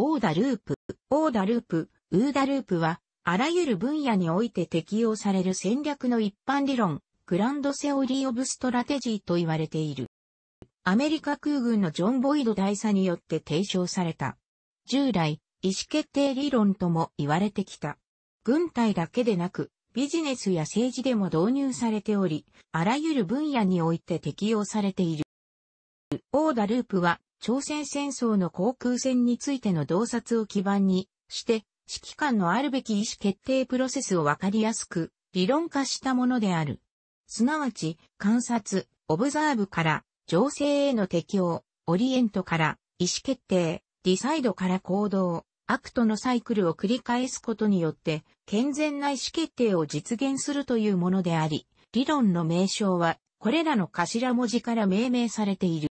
オーダループ、オーダループ、ウーダループは、あらゆる分野において適用される戦略の一般理論、グランドセオリー・オブ・ストラテジーと言われている。アメリカ空軍のジョン・ボイド大佐によって提唱された。従来、意思決定理論とも言われてきた。軍隊だけでなく、ビジネスや政治でも導入されており、あらゆる分野において適用されている。オーダループは朝鮮戦争の航空戦についての洞察を基盤にして、指揮官のあるべき意思決定プロセスをわかりやすく理論化したものである。すなわち、観察、オブザーブから、情勢への適応、オリエントから、意思決定、ディサイドから行動、アクトのサイクルを繰り返すことによって、健全な意思決定を実現するというものであり、理論の名称は、これらの頭文字から命名されている。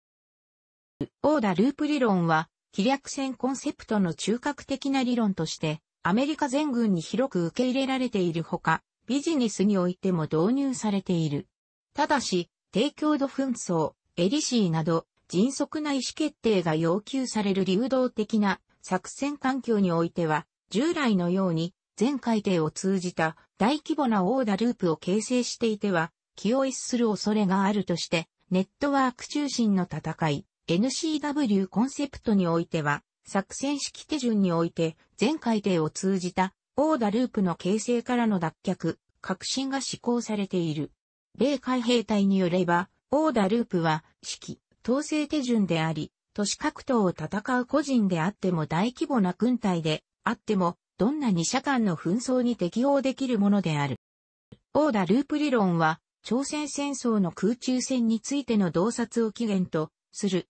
オーダループ理論は、飛略戦コンセプトの中核的な理論として、アメリカ全軍に広く受け入れられているほか、ビジネスにおいても導入されている。ただし、低強度紛争、エリシーなど、迅速な意思決定が要求される流動的な作戦環境においては、従来のように、全海底を通じた大規模なオーダループを形成していては、気を逸する恐れがあるとして、ネットワーク中心の戦い、NCW コンセプトにおいては、作戦式手順において、全改定を通じた、オーダループの形成からの脱却、革新が施行されている。米海兵隊によれば、オーダループは、式、統制手順であり、都市格闘を戦う個人であっても大規模な軍隊であっても、どんな二社間の紛争に適応できるものである。オーダループ理論は、朝鮮戦争の空中戦についての洞察を起源とする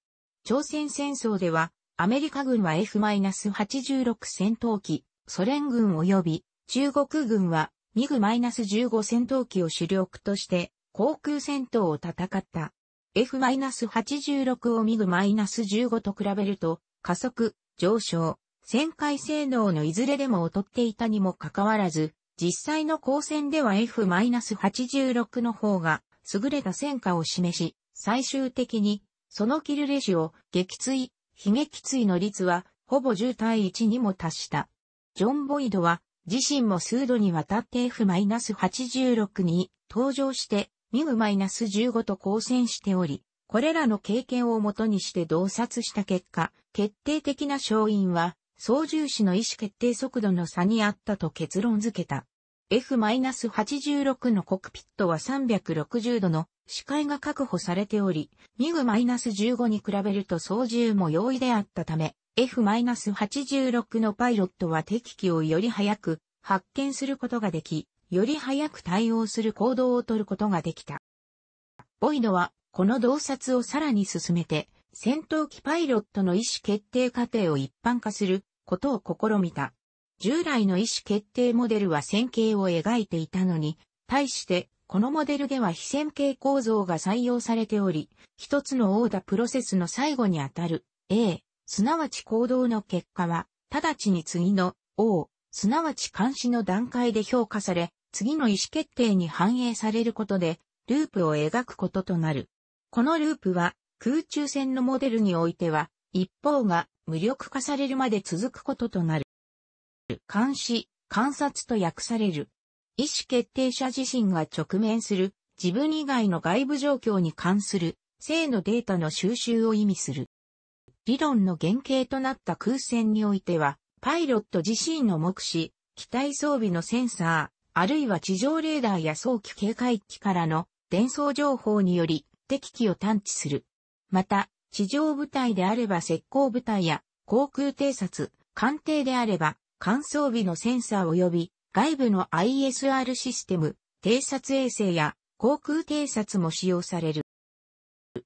朝鮮戦争では、アメリカ軍は F-86 戦闘機、ソ連軍及び中国軍はミグ -15 戦闘機を主力として航空戦闘を戦った。F-86 をミグ -15 と比べると加速、上昇、旋回性能のいずれでも劣っていたにもかかわらず、実際の光線では F-86 の方が優れた戦果を示し、最終的にそのキルレジを撃墜、悲劇墜の率は、ほぼ10対1にも達した。ジョン・ボイドは、自身も数度にわたって F-86 に登場して、ミグ -15 と交戦しており、これらの経験をもとにして洞察した結果、決定的な勝因は、操縦士の意思決定速度の差にあったと結論付けた。F-86 のコクピットは360度の視界が確保されており、ミグ -15 に比べると操縦も容易であったため、F-86 のパイロットは敵機をより早く発見することができ、より早く対応する行動をとることができた。ボイドは、この洞察をさらに進めて、戦闘機パイロットの意思決定過程を一般化することを試みた。従来の意思決定モデルは線形を描いていたのに、対してこのモデルでは非線形構造が採用されており、一つのオーダープロセスの最後にあたる A、すなわち行動の結果は、直ちに次の O、すなわち監視の段階で評価され、次の意思決定に反映されることで、ループを描くこととなる。このループは、空中戦のモデルにおいては、一方が無力化されるまで続くこととなる。監視、観察と訳される。意思決定者自身が直面する自分以外の外部状況に関する性のデータの収集を意味する。理論の原型となった空戦においては、パイロット自身の目視、機体装備のセンサー、あるいは地上レーダーや早期警戒機からの伝送情報により敵機を探知する。また、地上部隊であれば石膏部隊や航空偵察、艦艇であれば、艦装備のセンサー及び外部の ISR システム、偵察衛星や航空偵察も使用される。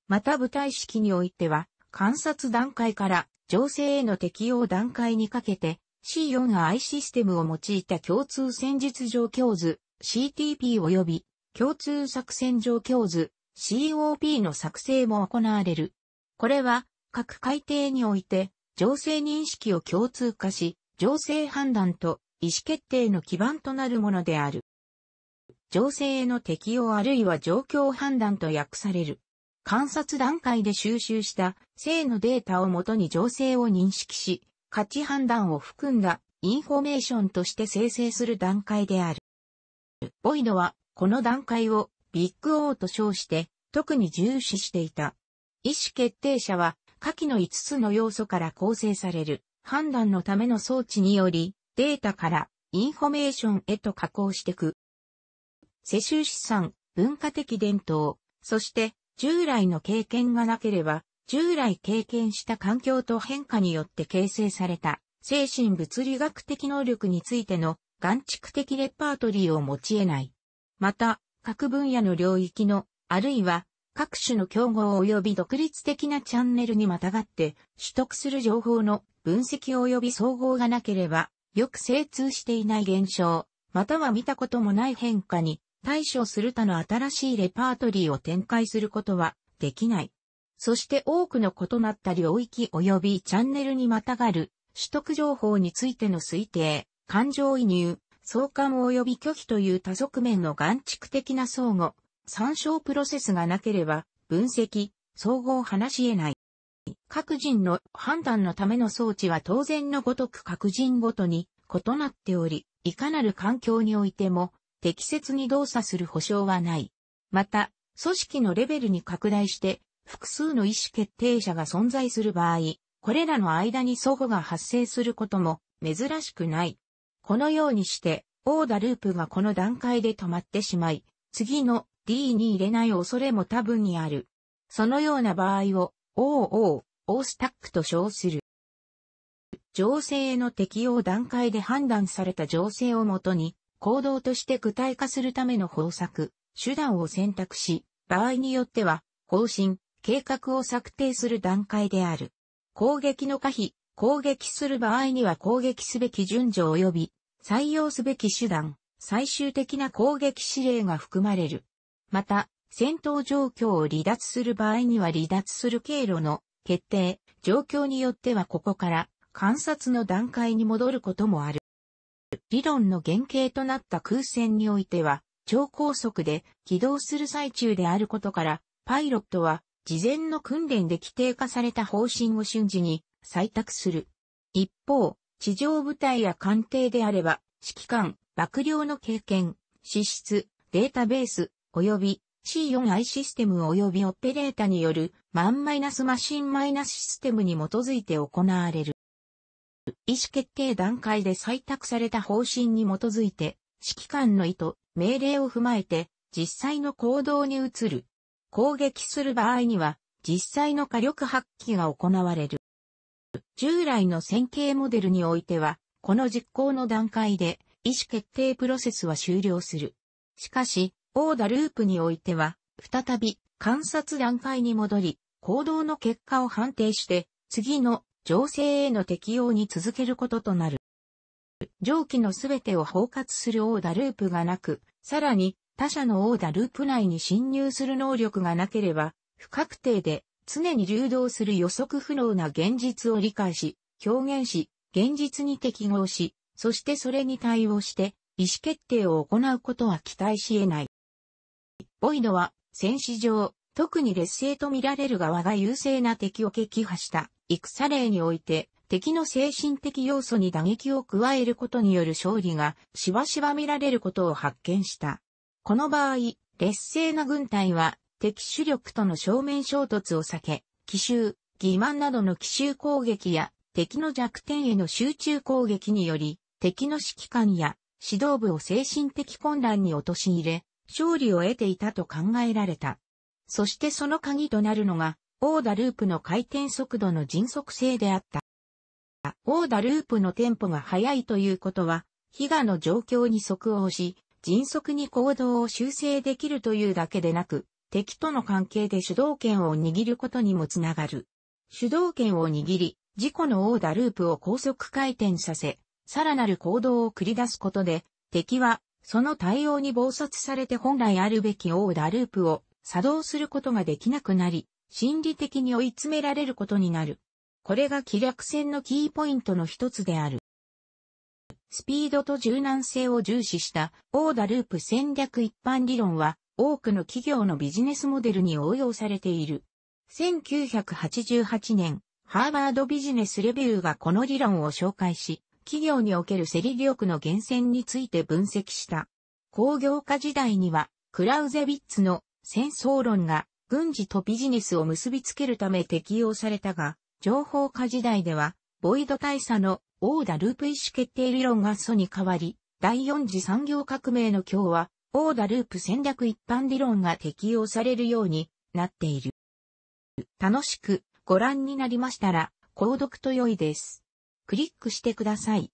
また部隊式においては、観察段階から情勢への適用段階にかけて C4I システムを用いた共通戦術上強図 CTP 及び共通作戦上強図 COP の作成も行われる。これは各海底において情勢認識を共通化し情勢判断と意思決定の基盤となるものである。情勢への適応あるいは状況判断と訳される。観察段階で収集した性のデータをもとに情勢を認識し、価値判断を含んだインフォメーションとして生成する段階である。ボイドはこの段階をビッグオーと称して特に重視していた。意思決定者は下記の5つの要素から構成される判断のための装置によりデータからインフォメーションへと加工していく。世襲資産、文化的伝統、そして従来の経験がなければ、従来経験した環境と変化によって形成された精神物理学的能力についての眼蓄的レパートリーを持ち得ない。また、各分野の領域の、あるいは各種の競合及び独立的なチャンネルにまたがって取得する情報の分析及び総合がなければ、よく精通していない現象、または見たこともない変化に対処する他の新しいレパートリーを展開することはできない。そして多くの異なった領域及びチャンネルにまたがる取得情報についての推定、感情移入、相関及び拒否という多側面の眼蓄的な相互、参照プロセスがなければ、分析、総合話し得ない。各人の判断のための装置は当然のごとく各人ごとに異なっており、いかなる環境においても適切に動作する保証はない。また、組織のレベルに拡大して複数の意思決定者が存在する場合、これらの間に相互が発生することも珍しくない。このようにして、オーダループがこの段階で止まってしまい、次の D に入れない恐れも多分にある。そのような場合を OO、オースタックと称する。情勢への適用段階で判断された情勢をもとに、行動として具体化するための方策、手段を選択し、場合によっては、方針、計画を策定する段階である。攻撃の可否、攻撃する場合には攻撃すべき順序及び、採用すべき手段、最終的な攻撃指令が含まれる。また、戦闘状況を離脱する場合には離脱する経路の決定、状況によってはここから観察の段階に戻ることもある。理論の原型となった空戦においては、超高速で起動する最中であることから、パイロットは事前の訓練で規定化された方針を瞬時に採択する。一方、地上部隊や艦艇であれば、指揮官、幕僚の経験、資質、データベース、及び C4i システム及びオペレータによるマンマイナスマシンマイナスシステムに基づいて行われる。意思決定段階で採択された方針に基づいて、指揮官の意図、命令を踏まえて、実際の行動に移る。攻撃する場合には、実際の火力発揮が行われる。従来の線形モデルにおいては、この実行の段階で、意思決定プロセスは終了する。しかし、オーダループにおいては、再び観察段階に戻り、行動の結果を判定して、次の情勢への適用に続けることとなる。上記のすべてを包括するオーダループがなく、さらに他者のオーダループ内に侵入する能力がなければ、不確定で常に流動する予測不能な現実を理解し、表現し、現実に適合し、そしてそれに対応して意思決定を行うことは期待し得ない。ボイドは戦史上、特に劣勢と見られる側が優勢な敵を撃破した戦例において、敵の精神的要素に打撃を加えることによる勝利がしばしば見られることを発見した。この場合、劣勢な軍隊は敵主力との正面衝突を避け、奇襲、欺瞞などの奇襲攻撃や敵の弱点への集中攻撃により、敵の指揮官や指導部を精神的混乱に陥れ、勝利を得ていたと考えられた。そしてその鍵となるのが、オーダループの回転速度の迅速性であった。オーダループのテンポが速いということは、被害の状況に即応し、迅速に行動を修正できるというだけでなく、敵との関係で主導権を握ることにもつながる。主導権を握り、自己のオーダループを高速回転させ、さらなる行動を繰り出すことで、敵はその対応に暴殺されて本来あるべきオーダループを作動することができなくなり、心理的に追い詰められることになる。これが気略戦のキーポイントの一つである。スピードと柔軟性を重視したオーダループ戦略一般理論は多くの企業のビジネスモデルに応用されている。1988年、ハーバードビジネスレビューがこの理論を紹介し、企業におけるセリ利欲の源泉について分析した。工業化時代には、クラウゼビッツの戦争論が軍事とビジネスを結びつけるため適用されたが、情報化時代では、ボイド大佐のオーダループ意思決定理論が素に変わり、第四次産業革命の今日は、オーダループ戦略一般理論が適用されるようになっている。楽しくご覧になりましたら、購読と良いです。クリックしてください。